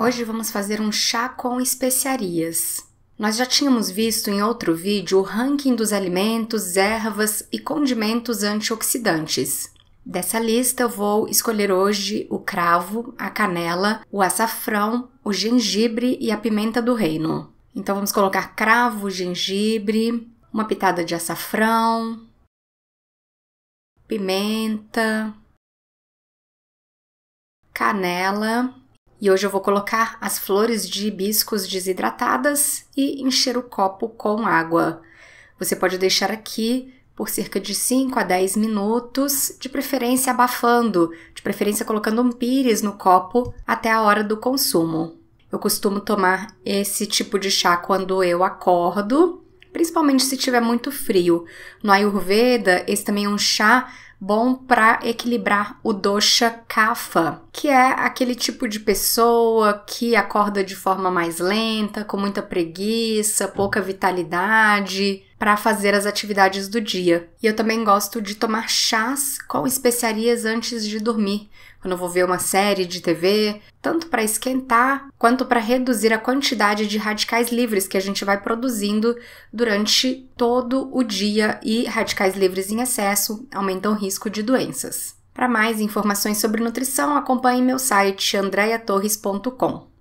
Hoje vamos fazer um chá com especiarias. Nós já tínhamos visto em outro vídeo o ranking dos alimentos, ervas e condimentos antioxidantes. Dessa lista eu vou escolher hoje o cravo, a canela, o açafrão, o gengibre e a pimenta do reino. Então vamos colocar cravo, gengibre, uma pitada de açafrão, pimenta, canela e hoje eu vou colocar as flores de hibiscos desidratadas e encher o copo com água. Você pode deixar aqui por cerca de 5 a 10 minutos, de preferência abafando, de preferência colocando um pires no copo até a hora do consumo. Eu costumo tomar esse tipo de chá quando eu acordo, principalmente se tiver muito frio. No Ayurveda, esse também é um chá bom para equilibrar o dosha kapha, que é aquele tipo de pessoa que acorda de forma mais lenta, com muita preguiça, pouca vitalidade, para fazer as atividades do dia. E eu também gosto de tomar chás com especiarias antes de dormir, quando eu vou ver uma série de TV, tanto para esquentar quanto para reduzir a quantidade de radicais livres que a gente vai produzindo durante todo o dia e radicais livres em excesso aumentam o risco de doenças. Para mais informações sobre nutrição, acompanhe meu site andreatorres.com.